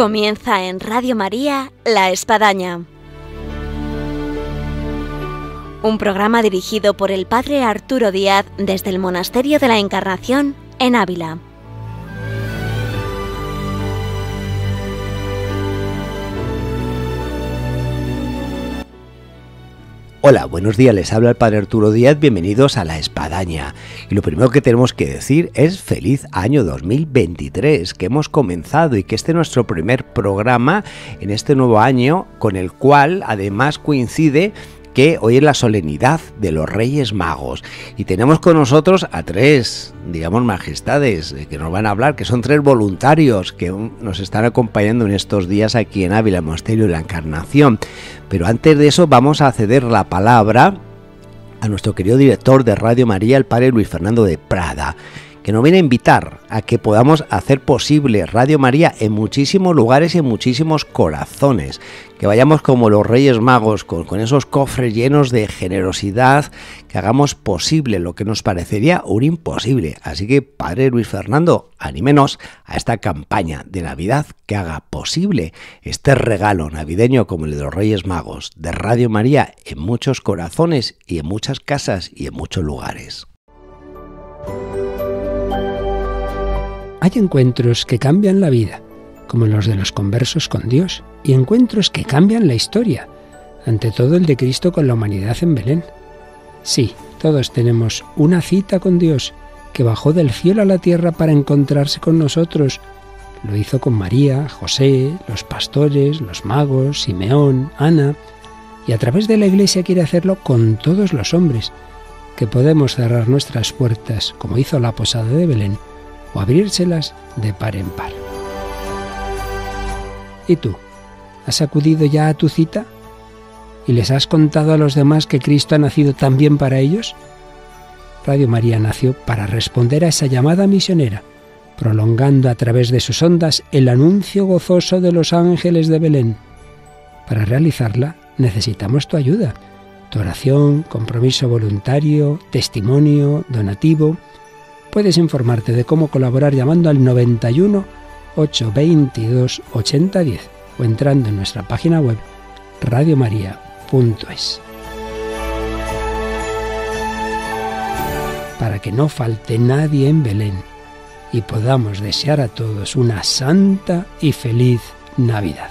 Comienza en Radio María La Espadaña. Un programa dirigido por el Padre Arturo Díaz desde el Monasterio de la Encarnación en Ávila. Hola, buenos días, les habla el Padre Arturo Díaz, bienvenidos a La Espadaña. Y lo primero que tenemos que decir es feliz año 2023, que hemos comenzado y que este es nuestro primer programa en este nuevo año, con el cual además coincide que hoy es la solemnidad de los Reyes Magos. Y tenemos con nosotros a tres, digamos, majestades eh, que nos van a hablar, que son tres voluntarios que nos están acompañando en estos días aquí en Ávila, Monasterio de la Encarnación. Pero antes de eso vamos a ceder la palabra a nuestro querido director de Radio María, el padre Luis Fernando de Prada que nos viene a invitar a que podamos hacer posible Radio María en muchísimos lugares y en muchísimos corazones, que vayamos como los Reyes Magos, con, esos cofres llenos de generosidad, que hagamos posible lo que nos parecería un imposible. Así que, Padre Luis Fernando, anímenos a esta campaña de Navidad que haga posible este regalo navideño como el de los Reyes Magos de Radio María en muchos corazones y en muchas casas y en muchos lugares. Hay encuentros que cambian la vida, como los de los conversos con Dios y encuentros que cambian la historia, ante todo el de Cristo con la humanidad en Belén. Sí, todos tenemos una cita con Dios, que bajó del cielo a la tierra para encontrarse con nosotros. Lo hizo con María, José, los pastores, los magos, Simeón, Ana, y a través de la Iglesia quiere hacerlo con todos los hombres, que podemos cerrar nuestras puertas, como hizo la posada de Belén, o abrírselas de par en par. ¿Y tú? ¿Has acudido ya a tu cita? ¿Y les has contado a los demás que Cristo ha nacido también para ellos? Radio María nació para responder a esa llamada misionera, prolongando a través de sus ondas el anuncio gozoso de los ángeles de Belén. Para realizarla necesitamos tu ayuda, tu oración, compromiso voluntario, testimonio, donativo. Puedes informarte de cómo colaborar llamando al 91 822 8010 entrando en nuestra página web radiomaria.es. Para que no falte nadie en Belén y podamos desear a todos una santa y feliz Navidad.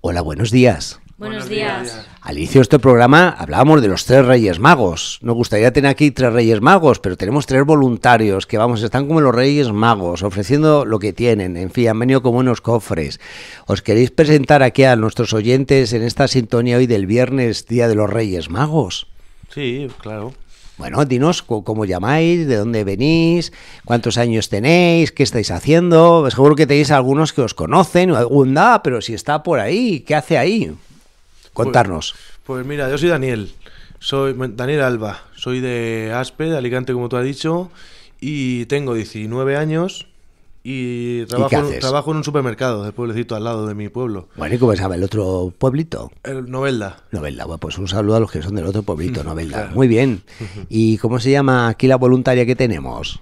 Hola, buenos días. Buenos días. Al inicio de este programa hablábamos de los tres Reyes Magos. Nos gustaría tener aquí tres Reyes Magos, pero tenemos tres voluntarios que, vamos, están como los Reyes Magos, ofreciendo lo que tienen. En fin, han venido como unos cofres. ¿Os queréis presentar aquí a nuestros oyentes en esta sintonía hoy del viernes, Día de los Reyes Magos? Sí, claro. Bueno, dinos cómo llamáis, de dónde venís, cuántos años tenéis, qué estáis haciendo. Seguro que tenéis algunos que os conocen, algún da, ah, pero si está por ahí, ¿qué hace ahí? Contarnos. Pues, pues, mira, yo soy Daniel. Soy Daniel Alba, soy de Aspe, de Alicante, como tú has dicho, y tengo 19 años y trabajo, en, un supermercado del pueblecito al lado de mi pueblo. Bueno, ¿y cómo se llama el otro pueblito? El Novelda. Novelda, pues un saludo a los que son del otro pueblito, Novelda. Muy bien. ¿Y cómo se llama aquí la voluntaria que tenemos?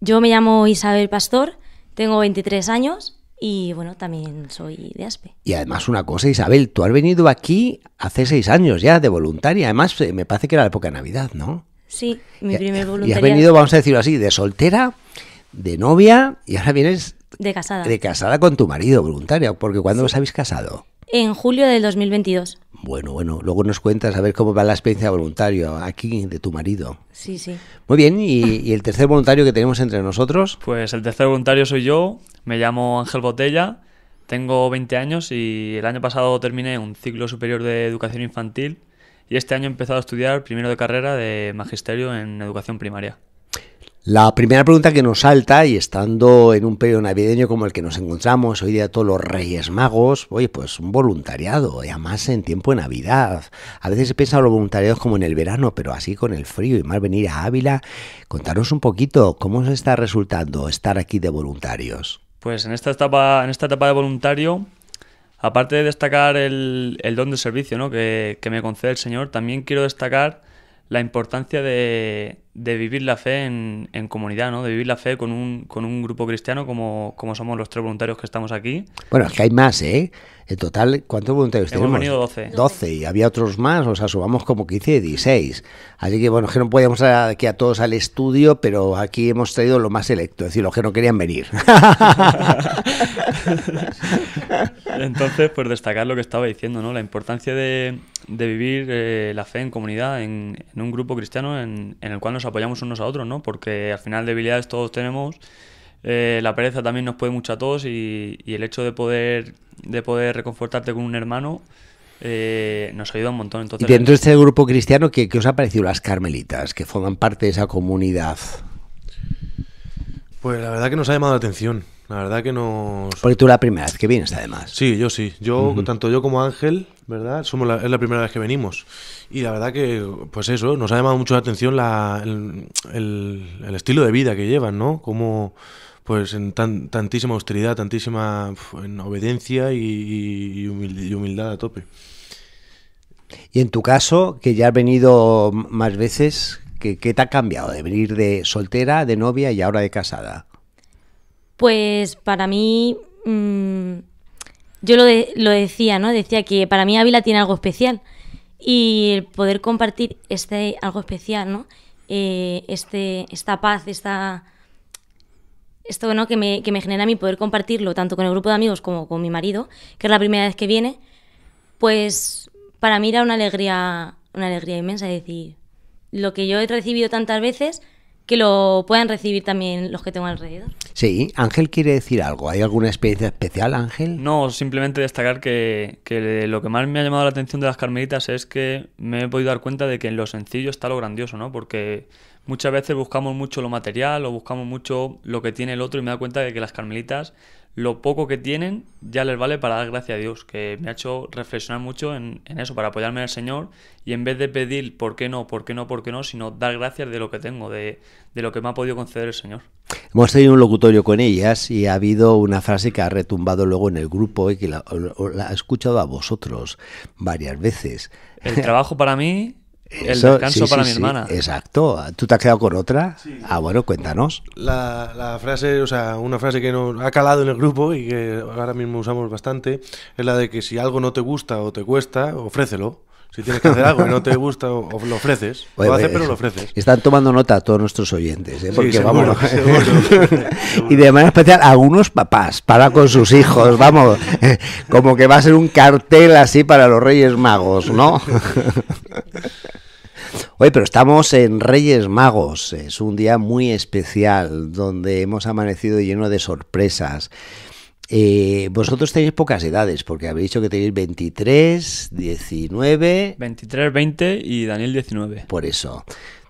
Yo me llamo Isabel Pastor, tengo 23 años y bueno, también soy de ASPE. Y además una cosa, Isabel, tú has venido aquí hace seis años ya de voluntaria. Además, eh, me parece que era la época de Navidad, ¿no? Sí, mi primer voluntario. Y has venido, vamos a decirlo así, de soltera, de novia y ahora vienes... De casada. De casada con tu marido, voluntaria. Porque ¿cuándo os habéis casado? En julio del 2022. Bueno, bueno, luego nos cuentas a ver cómo va la experiencia voluntario aquí de tu marido. Sí, sí. Muy bien, ¿y, y el tercer voluntario que tenemos entre nosotros? Pues el tercer voluntario soy yo, me llamo Ángel Botella, tengo 20 años y el año pasado terminé un ciclo superior de educación infantil y este año he empezado a estudiar primero de carrera de magisterio en educación primaria. La primera pregunta que nos salta, y estando en un periodo navideño como el que nos encontramos hoy día todos los Reyes Magos, oye, pues un voluntariado, y además en tiempo de Navidad. A veces se piensa en los voluntariados como en el verano, pero así con el frío y más venir a Ávila. Contaros un poquito cómo os está resultando estar aquí de voluntarios. Pues en esta etapa, en esta etapa de voluntario, aparte de destacar el, don de servicio ¿no? que me concede el Señor, también quiero destacar la importancia de de vivir la fe en, comunidad, ¿no? De vivir la fe con un, con un grupo cristiano como, como, somos los tres voluntarios que estamos aquí. Bueno, es que hay más, ¿eh? En total, ¿cuántos voluntarios tenemos? Hemos venido 12. 12 y había otros más, o sea, subamos como 15 y 16. Así que, bueno, es que no podíamos aquí a todos al estudio, pero aquí hemos traído lo más selecto, es decir, los que no querían venir. Entonces, pues destacar lo que estaba diciendo, ¿no? La importancia de, vivir eh, la fe en comunidad, en, en, un grupo cristiano en, en el cual nos apoyamos unos a otros, ¿no? Porque al final debilidades todos tenemos. Eh, la pereza también nos puede mucho a todos y, el hecho de poder, de poder reconfortarte con un hermano eh, nos ayuda un montón. Entonces, y dentro de este grupo cristiano, ¿qué, os ha parecido las carmelitas que forman parte de esa comunidad? Pues la verdad que nos ha llamado la atención. La verdad que nos... Porque tú la primera vez que vienes, además. Sí, yo sí. Yo, tanto yo como Ángel, ¿verdad? Somos la, es la primera vez que venimos. Y la verdad que, pues eso, nos ha llamado mucho la atención el, estilo de vida que llevan, ¿no? Como, pues, en tantísima austeridad, tantísima en obediencia y, humildad a tope. Y en tu caso, que ya has venido más veces, qué te ha cambiado de venir de soltera, de novia y ahora de casada? Pues para mí, mm, yo lo, lo decía, ¿no? Decía que para mí Ávila tiene algo especial y el poder compartir este algo especial, ¿no? Eh, este, esta paz, esta, esto ¿no? que, me, que me genera a mí poder compartirlo tanto con el grupo de amigos como con mi marido, que es la primera vez que viene, pues para mí era una alegría, una alegría inmensa, es decir, lo que yo he recibido tantas veces que lo puedan recibir también los que tengo alrededor. Sí, Ángel quiere decir algo. ¿Hay alguna experiencia especial, Ángel? No, simplemente destacar que, lo que más me ha llamado la atención de las carmelitas es que me he podido dar cuenta de que en lo sencillo está lo grandioso, ¿no? Porque muchas veces buscamos mucho lo material o buscamos mucho lo que tiene el otro y me he dado cuenta de que las carmelitas lo poco que tienen ya les vale para dar gracias a Dios, que me ha hecho reflexionar mucho en, eso, para apoyarme al Señor y en vez de pedir por qué no, por qué no, por qué no, sino dar gracias de lo que tengo, de, lo que me ha podido conceder el Señor. Hemos tenido un locutorio con ellas y ha habido una frase que ha retumbado luego en el grupo y eh, que la, ha escuchado a vosotros varias veces. El trabajo para mí el descanso para mi hermana. exacto. ¿Tú te has quedado con otra? Ah, bueno, cuéntanos. La, la, frase, o sea, una frase que nos ha calado en el grupo y que ahora mismo usamos bastante, es la de que si algo no te gusta o te cuesta, ofrécelo si tienes que hacer algo y no te gusta lo ofreces, lo haces pero lo ofreces. Están tomando nota a todos nuestros oyentes, ¿eh? y de manera especial a unos papás, para con sus hijos, vamos, como que va a ser un cartel así para los Reyes Magos, ¿no? Oye, pero estamos en Reyes Magos, es un día muy especial donde hemos amanecido lleno de sorpresas. Eh, vosotros tenéis pocas edades, porque habéis dicho que tenéis 23, 19... 23, 20 y Daniel 19. Por eso.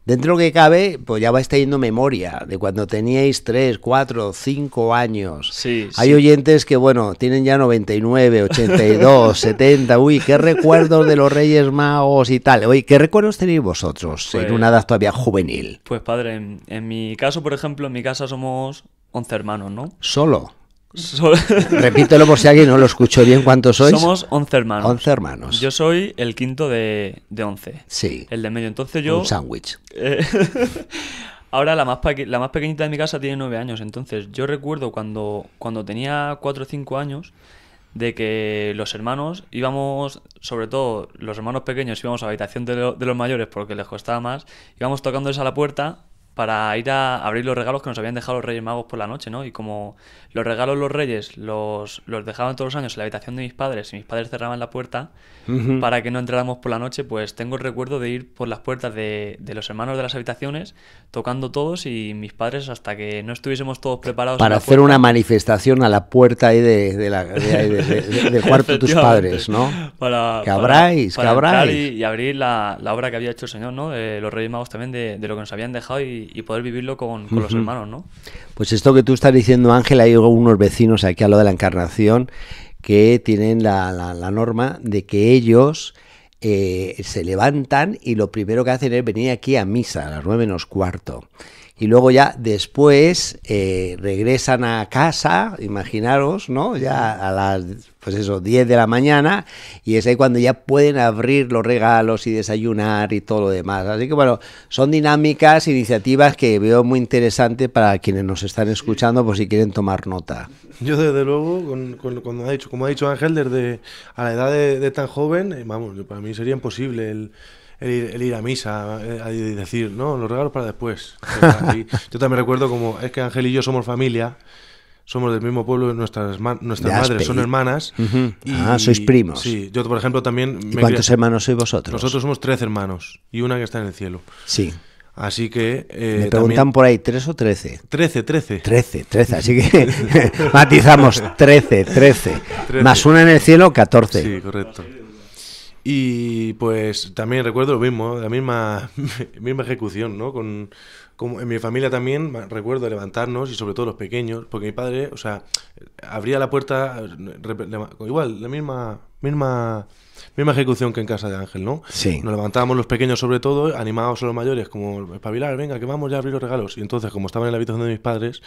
Dentro de lo que cabe, pues ya vais teniendo memoria de cuando teníais 3, 4, 5 años. Sí, Hay oyentes que, bueno, tienen ya 99, 82, 70. Uy, qué recuerdos de los Reyes Magos y tal. Oye, ¿qué recuerdos tenéis vosotros en pues una edad todavía juvenil? Pues padre, en, en mi caso, por ejemplo, en mi casa somos 11 hermanos, ¿no? ¿Solo? Repítelo por si alguien no lo escuchó bien. ¿Cuántos sois? Somos 11 hermanos. 11 hermanos. Yo soy el quinto de, de 11. Sí. El de medio. Entonces yo. Un sándwich. ahora la más, la más pequeñita de mi casa tiene 9 años. Entonces yo recuerdo cuando, cuando tenía 4 o 5 años de que los hermanos íbamos, sobre todo los hermanos pequeños íbamos a la habitación de, de los mayores porque les costaba más, íbamos tocándoles a la puerta para ir a abrir los regalos que nos habían dejado los Reyes Magos por la noche, ¿no? Y como los regalos los Reyes los, los dejaban todos los años en la habitación de mis padres y mis padres cerraban la puerta para que no entráramos por la noche, pues tengo el recuerdo de ir por las puertas de, los hermanos de las habitaciones tocando todos y mis padres hasta que no estuviésemos todos preparados. Para hacer una manifestación a la puerta ahí de, del cuarto de tus padres, ¿no? Para, cabráis, Y, abrir la, la, obra que había hecho el Señor, ¿no? los Reyes Magos también de lo que nos habían dejado y, y, poder vivirlo con, los hermanos, ¿no? Pues esto que tú estás diciendo, Ángel, hay unos vecinos aquí a lo de la Encarnación que tienen la, la, norma de que ellos... Eh, se levantan y lo primero que hacen es venir aquí a misa a las nueve menos cuarto y luego ya después eh, regresan a casa, imaginaros, ¿no? Ya a las, pues eso, 10 de la mañana y es ahí cuando ya pueden abrir los regalos y desayunar y todo lo demás. Así que bueno, son dinámicas, iniciativas que veo muy interesantes para quienes nos están escuchando por si quieren tomar nota. Yo desde luego, con, cuando ha dicho, como ha dicho Ángel, desde a la edad de, de tan joven, eh, vamos, para mí sería imposible el el ir, a misa y eh, decir, no, los regalos para después. yo también recuerdo como, es que Ángel y yo somos familia, somos del mismo pueblo, nuestras, nuestras madres son hermanas. ah, sois primos. Sí, yo por ejemplo también... cuántos hermanos sois vosotros? Nosotros somos 13 hermanos y una que está en el cielo. Sí. Así que... Eh, me preguntan por ahí, ¿tres o 13? 13, 13 13 13 así que matizamos, 13 13 Más una en el cielo, 14 Sí, correcto. Y pues también recuerdo lo mismo, la misma, misma ejecución, ¿no? Con, en mi familia también recuerdo levantarnos y sobre todo los pequeños, porque mi padre, o sea, abría la puerta, igual, la misma, misma, misma ejecución que en casa de Ángel, ¿no? Sí. Nos levantábamos los pequeños sobre todo, animados a los mayores, como espabilar, venga, que vamos ya a abrir los regalos. Y entonces, como estaba en la habitación de mis padres,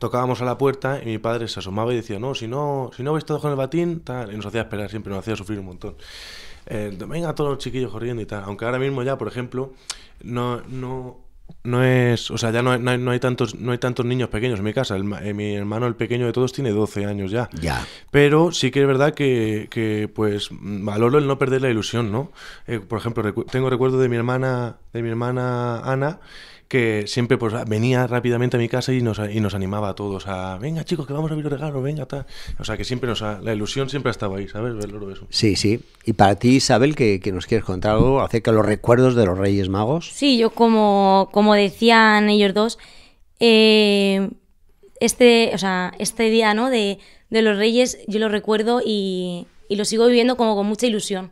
tocábamos a la puerta y mi padre se asomaba y decía, no, si no, si no habéis estado con el batín, tal, y nos hacía esperar siempre, nos hacía sufrir un montón. Eh, venga todos los chiquillos corriendo y tal. Aunque ahora mismo ya, por ejemplo, no, no, no es, o sea, ya no hay, no, hay, tantos, no hay tantos niños pequeños en mi casa. Eh, mi hermano, el pequeño de todos, tiene 12 años ya. Ya. Pero sí que es verdad que, pues, valoro el no perder la ilusión, ¿no? Eh, por ejemplo, tengo recuerdo de mi hermana, de mi hermana Ana, que siempre pues, venía rápidamente a mi casa y nos, y nos animaba a todos a, venga chicos, que vamos a abrir regalo, venga, tal. O sea, que siempre nos, la ilusión siempre ha estado ahí, ¿sabes? Sí, sí. Y para ti, Isabel, que, nos quieres contar algo acerca de los recuerdos de los Reyes Magos. Sí, yo como, como decían ellos dos, eh, este, sea, este día ¿no? de, de los Reyes yo lo recuerdo y, lo sigo viviendo como con mucha ilusión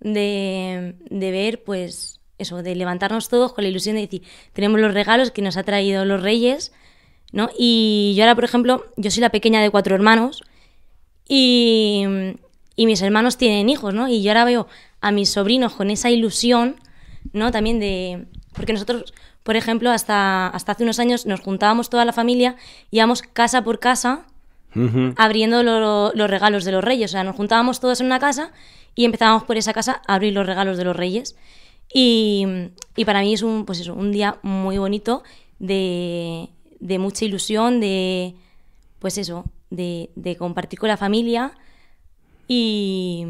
de, de ver pues eso, de levantarnos todos con la ilusión de decir, tenemos los regalos que nos ha traído los reyes, ¿no? Y yo ahora, por ejemplo, yo soy la pequeña de cuatro hermanos y, y mis hermanos tienen hijos, ¿no? Y yo ahora veo a mis sobrinos con esa ilusión, ¿no? También de... Porque nosotros, por ejemplo, hasta, hasta hace unos años nos juntábamos toda la familia, íbamos casa por casa abriendo los regalos de los reyes. O sea, nos juntábamos todos en una casa y empezábamos por esa casa a abrir los regalos de los reyes. Y, para mí es un, pues eso, un día muy bonito de, mucha ilusión, de, pues eso, de, compartir con la familia y...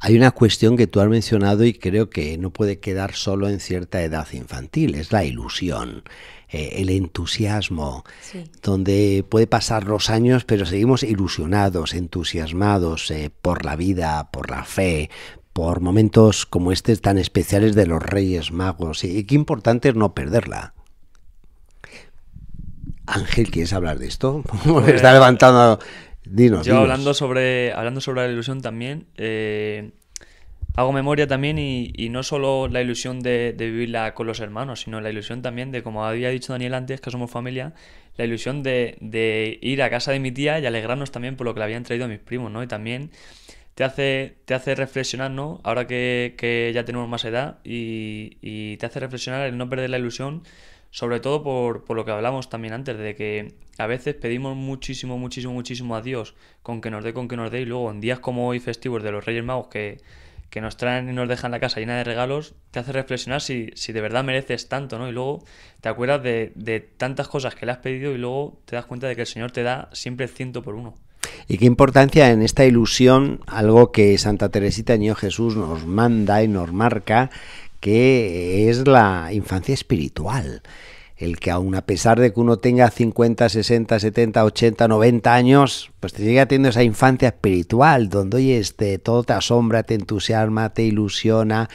Hay una cuestión que tú has mencionado y creo que no puede quedar solo en cierta edad infantil, es la ilusión, eh, el entusiasmo, donde puede pasar los años pero seguimos ilusionados, entusiasmados eh, por la vida, por la fe, por momentos como este tan especiales de los Reyes Magos. Y qué importante es no perderla. Ángel, ¿quieres hablar de esto? Está levantando. Dinos. Yo hablando sobre hablando sobre la ilusión también. Eh, hago memoria también y, no solo la ilusión de, vivirla con los hermanos, sino la ilusión también de, como había dicho Daniel antes, que somos familia, la ilusión de, de ir a casa de mi tía y alegrarnos también por lo que le habían traído a mis primos, ¿no? Y también te hace, te hace reflexionar, ¿no? Ahora que, ya tenemos más edad y, te hace reflexionar el no perder la ilusión, sobre todo por, lo que hablamos también antes, de que a veces pedimos muchísimo, muchísimo, muchísimo a Dios con que nos dé, con que nos dé, y luego en días como hoy festivos de los Reyes Magos que, nos traen y nos dejan la casa llena de regalos, te hace reflexionar si, de verdad mereces tanto, ¿no? Y luego te acuerdas de, de tantas cosas que le has pedido y luego te das cuenta de que el Señor te da siempre el ciento por uno. ¿Y qué importancia en esta ilusión, algo que Santa Teresita Niño Jesús nos manda y nos marca, que es la infancia espiritual? el que aun a pesar de que uno tenga 50, 60, 70, 80, 90 años, pues te sigue teniendo esa infancia espiritual, donde este, todo te asombra, te entusiasma, te ilusiona.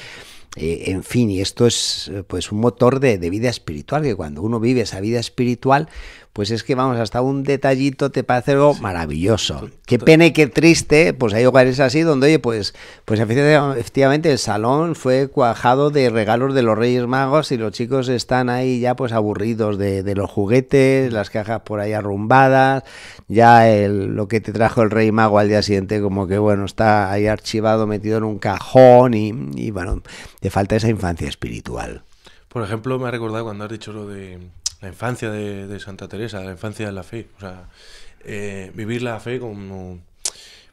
Eh, en fin, y esto es pues un motor de, de vida espiritual, que cuando uno vive esa vida espiritual, pues es que vamos, hasta un detallito te parece algo maravilloso. Qué pena y qué triste, pues hay hogares así donde, oye, pues, pues efectivamente el salón fue cuajado de regalos de los Reyes Magos y los chicos están ahí ya pues aburridos de, los juguetes, las cajas por ahí arrumbadas, ya lo que te trajo el Rey Mago al día siguiente como que bueno, está ahí archivado, metido en un cajón y, y bueno, te falta esa infancia espiritual. Por ejemplo, me ha recordado cuando has dicho lo de la infancia de, Santa Teresa, la infancia de la fe. O sea, eh, vivir la fe como...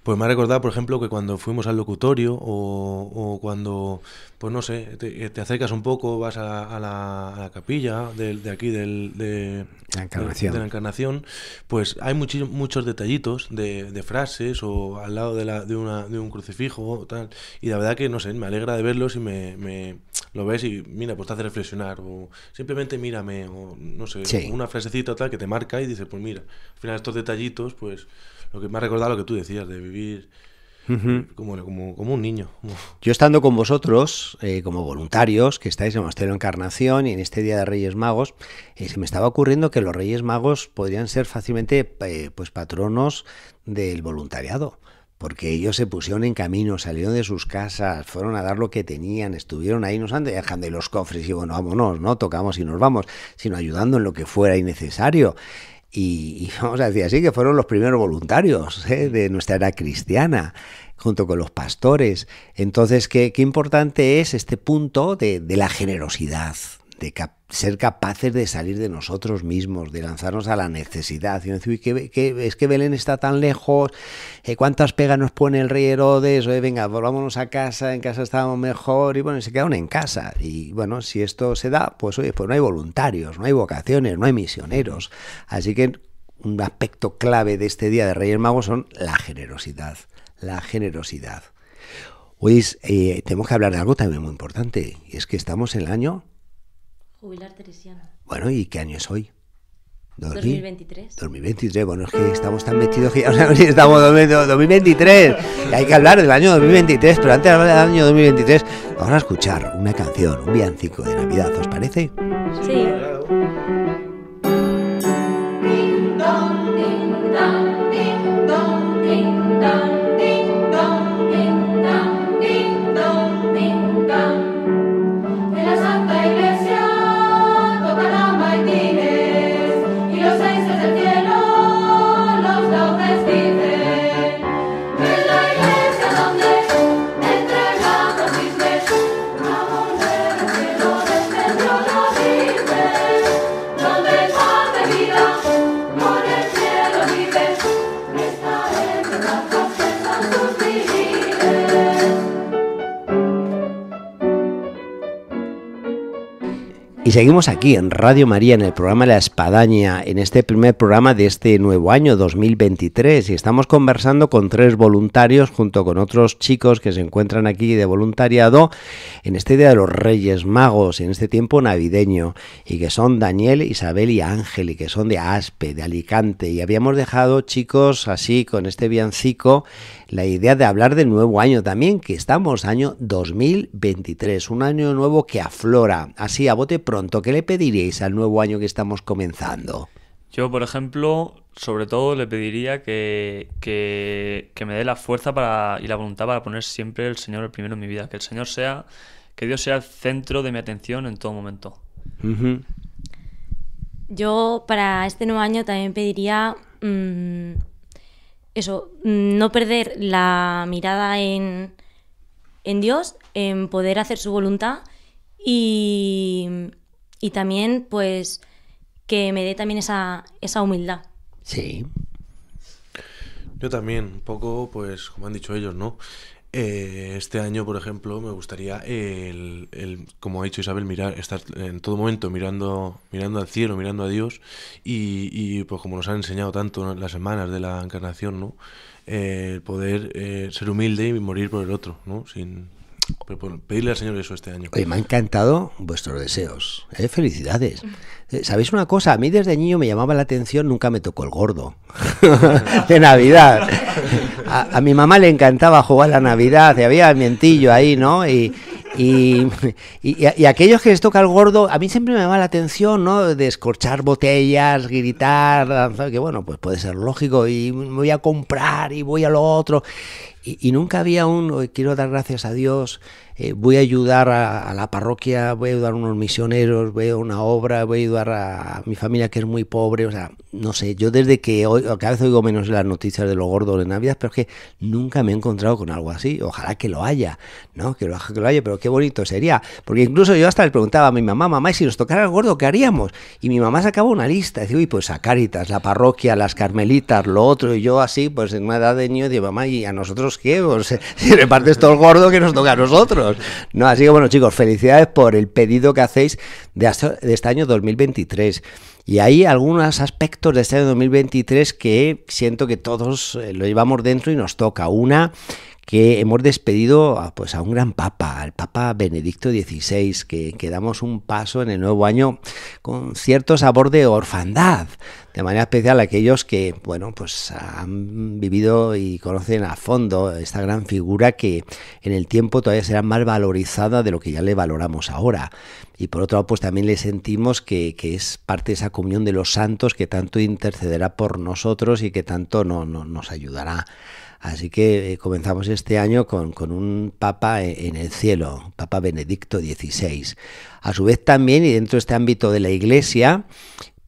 Pues me ha recordado, por ejemplo, que cuando fuimos al locutorio o cuando pues no sé, eh, te, acercas un poco, vas a, la, capilla de, aquí del, de, la encarnación. pues hay muchos detallitos de, frases o al lado de, una, de un crucifijo tal, y la verdad que no sé, me alegra de verlos y me, lo ves y mira, pues te hace reflexionar o simplemente mírame o no sé, una frasecita tal que te marca y dices, pues mira, al final estos detallitos, pues lo que me ha recordado lo que tú decías, de vivir como, un niño. Yo estando con vosotros, eh, como voluntarios, que estáis en Monasterio Encarnación y en este Día de Reyes Magos, eh, se me estaba ocurriendo que los Reyes Magos podrían ser fácilmente eh, pues patronos del voluntariado porque ellos se pusieron en camino, salieron de sus casas, fueron a dar lo que tenían, estuvieron ahí, nos han dejado de los cofres y bueno, vámonos, no tocamos y nos vamos, sino ayudando en lo que fuera innecesario. Y, y, vamos a decir así, que fueron los primeros voluntarios ¿eh? de nuestra era cristiana, junto con los pastores. Entonces, qué, qué importante es este punto de, de la generosidad, de, cap ser capaces de salir de nosotros mismos, de lanzarnos a la necesidad. es que Belén está tan lejos, eh, ¿cuántas pegas nos pone el rey Herodes? Oye, venga, volvámonos a casa, en casa estábamos mejor, y bueno, se quedaron en casa. Y bueno, si esto se da, pues oye, pues no hay voluntarios, no hay vocaciones, no hay misioneros. Así que un aspecto clave de este Día de Reyes Magos son la generosidad, la generosidad. Hoy eh, tenemos que hablar de algo también muy importante, y es que estamos en el año Jubilar teresiano. Bueno, ¿y qué año es hoy? 2023. 2023, bueno, es que estamos tan metidos que ya no sabemos si estamos 2023. hay que hablar del año 2023, pero antes de hablar del año 2023, vamos a escuchar una canción, un villancico de Navidad, ¿os parece? Sí. Y seguimos aquí en Radio María, en el programa La Espadaña, en este primer programa de este nuevo año 2023. Y estamos conversando con tres voluntarios junto con otros chicos que se encuentran aquí de voluntariado en este Día de los Reyes Magos, en este tiempo navideño. Y que son Daniel, Isabel y Ángel, y que son de Aspe, de Alicante. Y habíamos dejado, chicos, así con este viancico, la idea de hablar del nuevo año también, que estamos año 2023, un año nuevo que aflora, así a bote pronto ¿qué le pediríais al nuevo año que estamos comenzando? Yo, por ejemplo, sobre todo le pediría que, que, me dé la fuerza para, y la voluntad para poner siempre el Señor el primero en mi vida. Que el Señor sea, que Dios sea el centro de mi atención en todo momento. Yo para este nuevo año también pediría mm, eso, mm, no perder la mirada en, en Dios, en poder hacer su voluntad y, y también, pues, que me dé también esa, humildad. Sí. Yo también, un poco, pues, como han dicho ellos, ¿no? Eh, este año, por ejemplo, me gustaría, el, como ha dicho Isabel, mirar, estar en todo momento mirando, mirando al cielo, mirando a Dios y, y pues como nos han enseñado tanto las semanas de la encarnación, ¿no? Eh, el poder eh, ser humilde y morir por el otro, ¿no? Sin, pedirle al Señor eso este año. me ha encantado vuestros deseos. ¿eh? Felicidades. Eh, ¿Sabéis una cosa? A mí desde niño me llamaba la atención, nunca me tocó el gordo de Navidad. A, mi mamá le encantaba jugar la Navidad, y había el mientillo ahí, ¿no? Y, y, aquellos que les toca el gordo, a mí siempre me llama la atención, ¿no? ...de escorchar botellas, gritar, que bueno, pues puede ser lógico, y me voy a comprar y voy a lo otro. Y, nunca había un, quiero dar gracias a Dios, eh, voy a ayudar a, la parroquia, voy a ayudar a unos misioneros, voy a una obra, voy a ayudar a, mi familia que es muy pobre, o sea, no sé, yo desde que hoy, cada vez oigo menos las noticias de los gordo de Navidad, pero es que nunca me he encontrado con algo así, ojalá que lo haya, ¿no? Que lo, que lo haya, pero qué bonito sería, porque incluso yo hasta le preguntaba a mi mamá, mamá, ¿y si nos tocara el gordo, ¿qué haríamos? Y mi mamá sacaba una lista, y uy pues a Cáritas, la parroquia, las carmelitas, lo otro, y yo así, pues en una edad de niño, digo, mamá, ¿y a nosotros qué? Pues, si repartes todo el gordo que nos toca a nosotros. No, así que bueno, chicos, felicidades por el pedido que hacéis de, de este año 2023. Y hay algunos aspectos de este año 2023 que siento que todos eh, lo llevamos dentro y nos toca. Una que hemos despedido a, pues, a un gran papa, al Papa Benedicto XVI, que, damos un paso en el nuevo año con cierto sabor de orfandad, de manera especial a aquellos que, bueno, pues han vivido y conocen a fondo esta gran figura que en el tiempo todavía será más valorizada de lo que ya le valoramos ahora. Y por otro lado, pues también le sentimos que, es parte de esa comunión de los santos que tanto intercederá por nosotros y que tanto nos ayudará Así que eh, comenzamos este año con, con, un Papa e, en el cielo, Papa Benedicto XVI. A su vez también, y dentro de este ámbito de la Iglesia,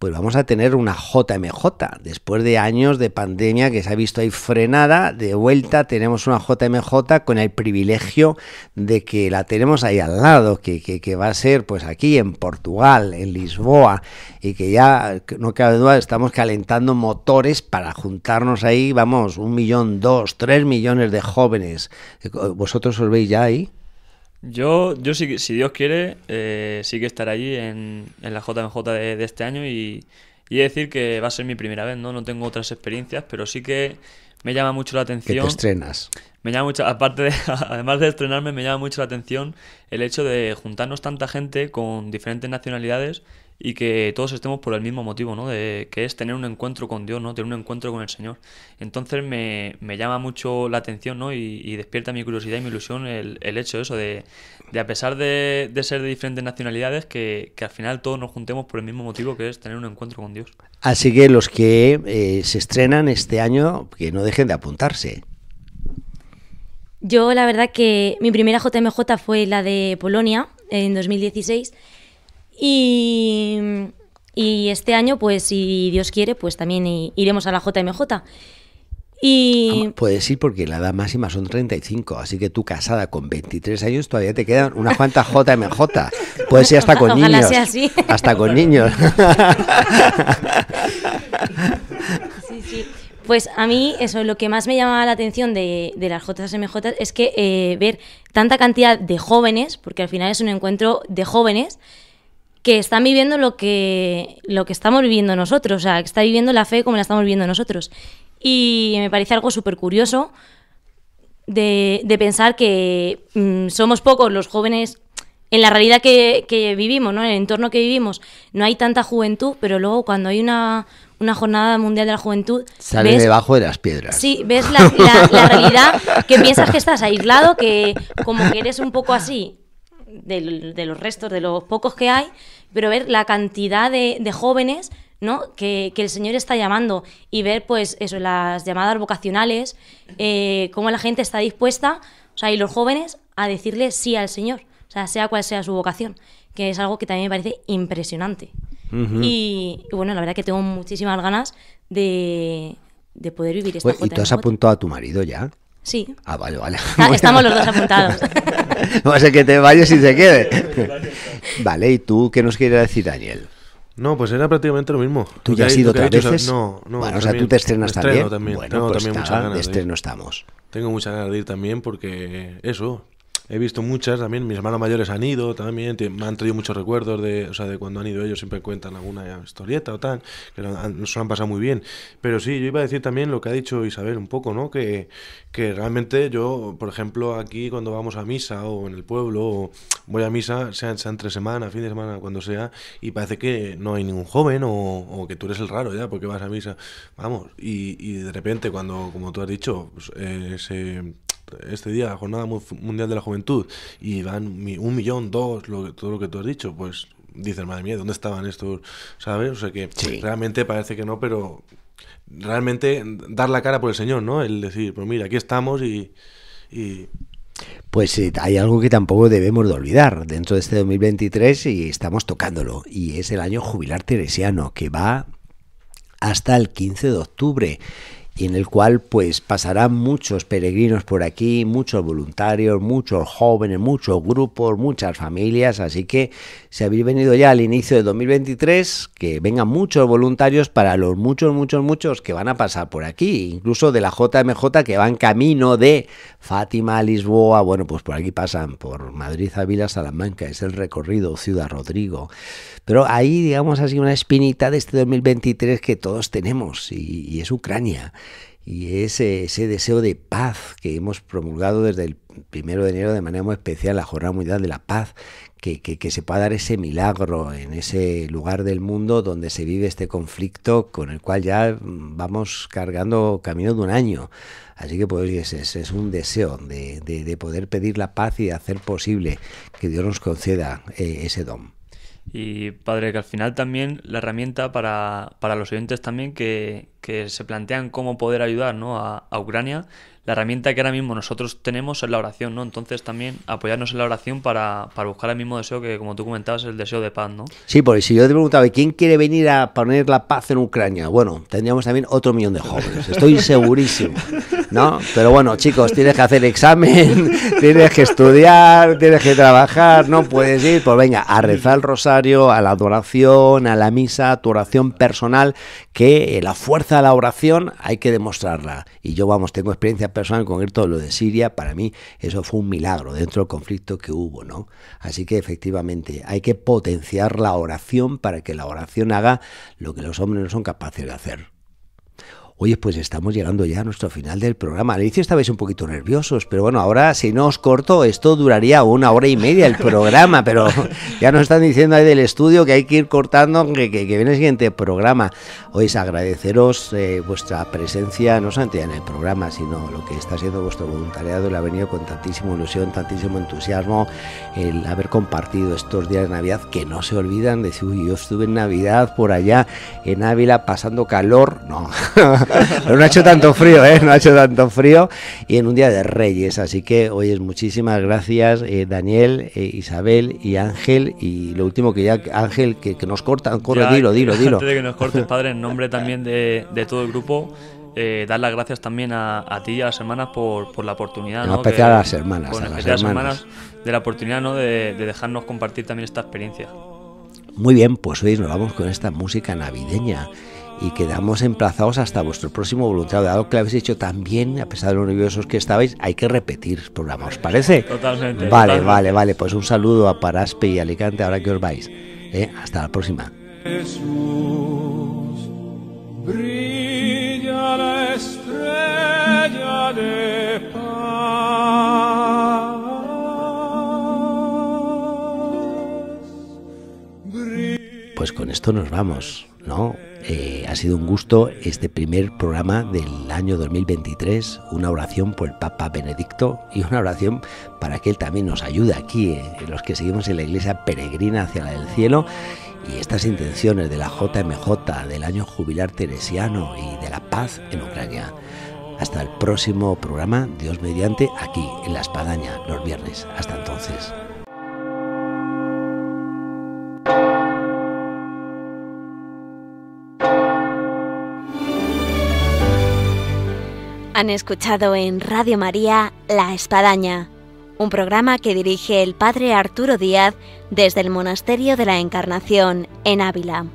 pues vamos a tener una JMJ. Después de años de pandemia que se ha visto ahí frenada, de vuelta tenemos una JMJ con el privilegio de que la tenemos ahí al lado, que, que, va a ser pues aquí en Portugal, en Lisboa, y que ya, no cabe duda, estamos calentando motores para juntarnos ahí, vamos, un millón, dos, tres millones de jóvenes. ¿Vosotros os veis ya ahí? Yo, yo si, si Dios quiere, eh, sí que estar allí en, en la JMJ de, este año y, y decir que va a ser mi primera vez, ¿no? No tengo otras experiencias, pero sí que me llama mucho la atención. Que estrenas. Me llama mucho, aparte además de estrenarme, me llama mucho la atención el hecho de juntarnos tanta gente con diferentes nacionalidades y que todos estemos por el mismo motivo, ¿no? De, que es tener un encuentro con Dios, ¿no? Tener un encuentro con el Señor. Entonces me, llama mucho la atención, ¿no? Y, despierta mi curiosidad y mi ilusión el, el hecho eso de, de a pesar de, ser de diferentes nacionalidades, que, al final todos nos juntemos por el mismo motivo que es tener un encuentro con Dios. Así que los que eh, se estrenan este año, que no dejen de apuntarse. Yo la verdad que mi primera JMJ fue la de Polonia en 2016 y, este año, pues si Dios quiere, pues también iremos a la JMJ. Y... Puedes ir porque la edad máxima son 35, así que tú casada con 23 años todavía te quedan una cuanta JMJ. Puedes ir hasta con niños. Hasta con niños. Pues a mí eso lo que más me llamaba la atención de, de las JMJ es que eh, ver tanta cantidad de jóvenes, porque al final es un encuentro de jóvenes, que están viviendo lo que, lo que estamos viviendo nosotros, o sea, que está viviendo la fe como la estamos viviendo nosotros. Y me parece algo súper curioso de, pensar que mm, somos pocos los jóvenes en la realidad que, vivimos, ¿no? en el entorno que vivimos. No hay tanta juventud, pero luego cuando hay una, jornada mundial de la juventud... Sale debajo de las piedras. Sí, ves la, la realidad que piensas que estás aislado, que como que eres un poco así de, los restos, de los pocos que hay, pero ver la cantidad de, jóvenes ¿no? Que, el Señor está llamando y ver pues eso, las llamadas vocacionales, eh, cómo la gente está dispuesta, o sea, y los jóvenes a decirle sí al Señor, o sea, sea cual sea su vocación, que es algo que también me parece impresionante. y, bueno, la verdad que tengo muchísimas ganas de, poder vivir esta pues, ¿Y tú has apuntado a tu marido ya? Sí. Ah, vale, vale. Ah, estamos los dos apuntados. a ser que te vayas y se quede. vale, ¿y tú qué nos quieres decir, Daniel? No, pues era prácticamente lo mismo. ¿Tú ya has ido tres veces? No, no. Bueno, o sea, tú te estrenas también. también. Bueno, pues también muchas ganas. estreno estamos. Tengo muchas ganas de ir también porque eso, he visto muchas también, mis hermanos mayores han ido también, me han traído muchos recuerdos de, o sea, de cuando han ido ellos, siempre cuentan alguna historieta o tal, que nos han pasado muy bien. Pero sí, yo iba a decir también lo que ha dicho Isabel un poco, ¿no? Que, realmente yo, por ejemplo, aquí cuando vamos a misa o en el pueblo, voy a misa, sea, entre semana, fin de semana, cuando sea, y parece que no hay ningún joven o, que tú eres el raro ya, porque vas a misa, vamos, y, de repente cuando, como tú has dicho, pues, eh, este día, la Jornada Mundial de la Juventud, y van un millón, dos, lo que, todo lo que tú has dicho, pues dices, madre mía, ¿dónde estaban estos? ¿Sabes? O sea que realmente parece que no, pero realmente dar la cara por el Señor, ¿no? El decir, pues mira, aquí estamos y... Pues eh, hay algo que tampoco debemos de olvidar dentro de este 2023 y eh, estamos tocándolo, y es el año jubilar teresiano, que va hasta el 15 de octubre y en el cual pues pasarán muchos peregrinos por aquí, muchos voluntarios, muchos jóvenes, muchos grupos, muchas familias, así que si habéis venido ya al inicio de 2023, que vengan muchos voluntarios para los muchos, muchos, muchos que van a pasar por aquí, incluso de la JMJ que va en camino de Fátima a Lisboa, bueno, pues por aquí pasan por Madrid, Ávila, Salamanca, es el recorrido Ciudad Rodrigo, pero ahí digamos así una espinita de este 2023 que todos tenemos y es Ucrania y ese, ese deseo de paz que hemos promulgado desde el primero de enero de manera muy especial, la Jornada Mundial de la Paz, que, que, se pueda dar ese milagro en ese lugar del mundo donde se vive este conflicto con el cual ya mm, vamos cargando camino de un año. Así que pues es, un deseo de, de, poder pedir la paz y de hacer posible que Dios nos conceda eh, ese don. Y padre, que al final también la herramienta para, para los oyentes también que, que se plantean cómo poder ayudar ¿no? a, a, Ucrania la herramienta que ahora mismo nosotros tenemos es la oración, ¿no? Entonces también apoyarnos en la oración para, para buscar el mismo deseo que, como tú comentabas, el deseo de paz, ¿no? Sí, porque si yo te preguntaba, ¿quién quiere venir a poner la paz en Ucrania? Bueno, tendríamos también otro millón de jóvenes, estoy segurísimo, ¿no? Pero bueno, chicos, tienes que hacer examen, tienes que estudiar, tienes que trabajar, no puedes ir, pues venga, a rezar el rosario, a la adoración, a la misa, a tu oración personal, que eh, la fuerza de la oración hay que demostrarla. Y yo, vamos, tengo experiencia personal con esto, lo de Siria, para mí eso fue un milagro dentro del conflicto que hubo, ¿no? Así que efectivamente hay que potenciar la oración para que la oración haga lo que los hombres no son capaces de hacer. Oye, pues estamos llegando ya a nuestro final del programa. Al inicio estabais un poquito nerviosos, pero bueno, ahora si no os corto, esto duraría una hora y media el programa, pero ya nos están diciendo ahí del estudio que hay que ir cortando, que, viene el siguiente programa. Hoy es agradeceros eh, vuestra presencia, no solamente en el programa, sino lo que está haciendo vuestro voluntariado. ...le ha venido con tantísima ilusión, tantísimo entusiasmo, el haber compartido estos días de Navidad, que no se olvidan de decir, uy, yo estuve en Navidad por allá, en Ávila, pasando calor. No. Pero no ha hecho tanto frío, ¿eh? No ha hecho tanto frío. Y en un día de Reyes. Así que, es muchísimas gracias, eh, Daniel, eh, Isabel y Ángel. Y lo último que ya, Ángel, que, nos cortan, corre, dilo, dilo, dilo. Antes de que nos cortes, padre, en nombre también de, de todo el grupo. Eh, dar las gracias también a, ti y a las hermanas por, por la oportunidad. ¿no? especial a las hermanas. a las hermanas. de la oportunidad ¿no? de, de dejarnos compartir también esta experiencia. Muy bien, pues hoy nos vamos con esta música navideña y quedamos emplazados hasta vuestro próximo voluntario. Dado que habéis hecho también, a pesar de los nerviosos que estabais, hay que repetir el programa, ¿os parece? Totalmente. Vale, vale, vale. Pues un saludo a Paraspe y Alicante ahora que os vais. ¿eh? hasta la próxima. Jesús, brilla de pues con esto nos vamos, ¿no? Eh, ha sido un gusto este primer programa del año 2023, una oración por el Papa Benedicto y una oración para que él también nos ayude aquí, en eh, los que seguimos en la iglesia peregrina hacia la del cielo. Y estas intenciones de la JMJ, del año jubilar teresiano y de la paz en Ucrania. Hasta el próximo programa, Dios mediante, aquí, en La Espadaña, los viernes. Hasta entonces. Han escuchado en Radio María La Espadaña, un programa que dirige el Padre Arturo Díaz desde el Monasterio de la Encarnación, en Ávila.